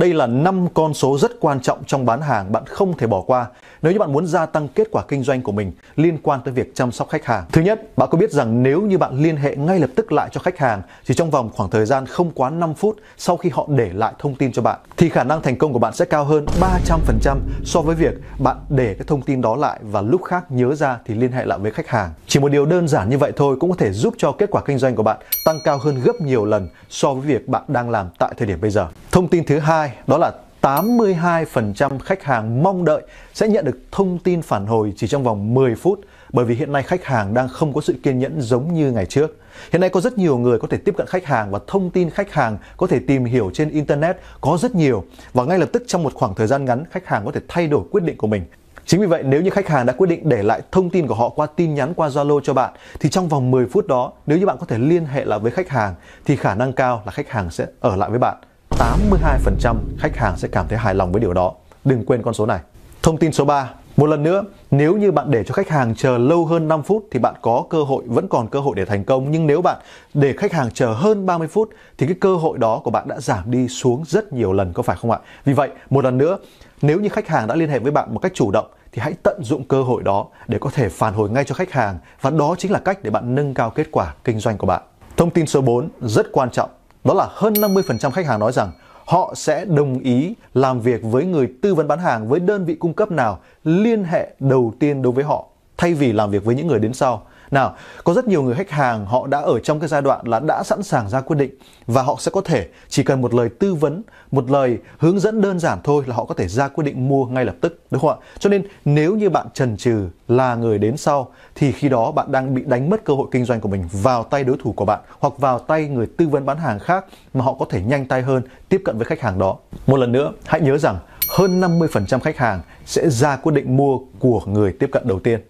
Đây là 5 con số rất quan trọng trong bán hàng bạn không thể bỏ qua nếu như bạn muốn gia tăng kết quả kinh doanh của mình liên quan tới việc chăm sóc khách hàng. Thứ nhất, bạn có biết rằng nếu như bạn liên hệ ngay lập tức lại cho khách hàng chỉ trong vòng khoảng thời gian không quá 5 phút sau khi họ để lại thông tin cho bạn thì khả năng thành công của bạn sẽ cao hơn 300% so với việc bạn để cái thông tin đó lại và lúc khác nhớ ra thì liên hệ lại với khách hàng. Chỉ một điều đơn giản như vậy thôi cũng có thể giúp cho kết quả kinh doanh của bạn tăng cao hơn gấp nhiều lần so với việc bạn đang làm tại thời điểm bây giờ. Thông tin thứ hai đó là 82% khách hàng mong đợi sẽ nhận được thông tin phản hồi chỉ trong vòng 10 phút bởi vì hiện nay khách hàng đang không có sự kiên nhẫn giống như ngày trước. Hiện nay có rất nhiều người có thể tiếp cận khách hàng và thông tin khách hàng có thể tìm hiểu trên internet có rất nhiều và ngay lập tức trong một khoảng thời gian ngắn khách hàng có thể thay đổi quyết định của mình. Chính vì vậy nếu như khách hàng đã quyết định để lại thông tin của họ qua tin nhắn qua Zalo cho bạn thì trong vòng 10 phút đó nếu như bạn có thể liên hệ lại với khách hàng thì khả năng cao là khách hàng sẽ ở lại với bạn 82% khách hàng sẽ cảm thấy hài lòng với điều đó. Đừng quên con số này. Thông tin số 3, một lần nữa, nếu như bạn để cho khách hàng chờ lâu hơn 5 phút thì bạn có cơ hội vẫn còn cơ hội để thành công, nhưng nếu bạn để khách hàng chờ hơn 30 phút thì cái cơ hội đó của bạn đã giảm đi xuống rất nhiều lần có phải không ạ? Vì vậy, một lần nữa, nếu như khách hàng đã liên hệ với bạn một cách chủ động thì hãy tận dụng cơ hội đó để có thể phản hồi ngay cho khách hàng và đó chính là cách để bạn nâng cao kết quả kinh doanh của bạn. Thông tin số 4 rất quan trọng đó là hơn 50% khách hàng nói rằng họ sẽ đồng ý làm việc với người tư vấn bán hàng với đơn vị cung cấp nào liên hệ đầu tiên đối với họ thay vì làm việc với những người đến sau. Nào, có rất nhiều người khách hàng họ đã ở trong cái giai đoạn là đã sẵn sàng ra quyết định và họ sẽ có thể chỉ cần một lời tư vấn, một lời hướng dẫn đơn giản thôi là họ có thể ra quyết định mua ngay lập tức, đúng không ạ? Cho nên nếu như bạn trần trừ là người đến sau thì khi đó bạn đang bị đánh mất cơ hội kinh doanh của mình vào tay đối thủ của bạn hoặc vào tay người tư vấn bán hàng khác mà họ có thể nhanh tay hơn tiếp cận với khách hàng đó. Một lần nữa, hãy nhớ rằng hơn 50% khách hàng sẽ ra quyết định mua của người tiếp cận đầu tiên.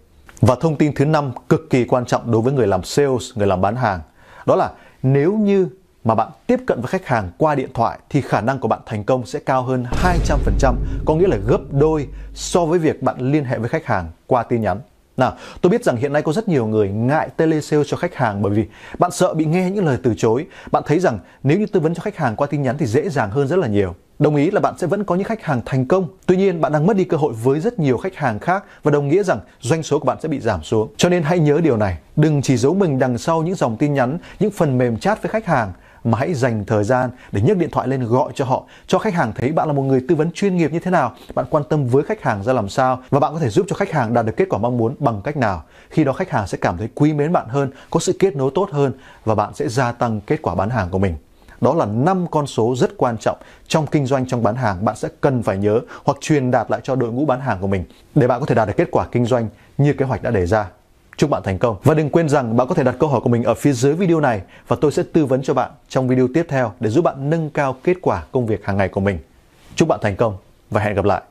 Và thông tin thứ năm cực kỳ quan trọng đối với người làm sales, người làm bán hàng, đó là nếu như mà bạn tiếp cận với khách hàng qua điện thoại thì khả năng của bạn thành công sẽ cao hơn 200%, có nghĩa là gấp đôi so với việc bạn liên hệ với khách hàng qua tin nhắn. Nào, tôi biết rằng hiện nay có rất nhiều người ngại telesale cho khách hàng bởi vì bạn sợ bị nghe những lời từ chối. Bạn thấy rằng nếu như tư vấn cho khách hàng qua tin nhắn thì dễ dàng hơn rất là nhiều. Đồng ý là bạn sẽ vẫn có những khách hàng thành công, tuy nhiên bạn đang mất đi cơ hội với rất nhiều khách hàng khác và đồng nghĩa rằng doanh số của bạn sẽ bị giảm xuống. Cho nên hãy nhớ điều này, đừng chỉ giấu mình đằng sau những dòng tin nhắn, những phần mềm chat với khách hàng mà hãy dành thời gian để nhấc điện thoại lên gọi cho họ, cho khách hàng thấy bạn là một người tư vấn chuyên nghiệp như thế nào, bạn quan tâm với khách hàng ra làm sao và bạn có thể giúp cho khách hàng đạt được kết quả mong muốn bằng cách nào. Khi đó khách hàng sẽ cảm thấy quý mến bạn hơn, có sự kết nối tốt hơn và bạn sẽ gia tăng kết quả bán hàng của mình đó là năm con số rất quan trọng trong kinh doanh trong bán hàng bạn sẽ cần phải nhớ hoặc truyền đạt lại cho đội ngũ bán hàng của mình để bạn có thể đạt được kết quả kinh doanh như kế hoạch đã đề ra Chúc bạn thành công. Và đừng quên rằng bạn có thể đặt câu hỏi của mình ở phía dưới video này và tôi sẽ tư vấn cho bạn trong video tiếp theo để giúp bạn nâng cao kết quả công việc hàng ngày của mình. Chúc bạn thành công và hẹn gặp lại.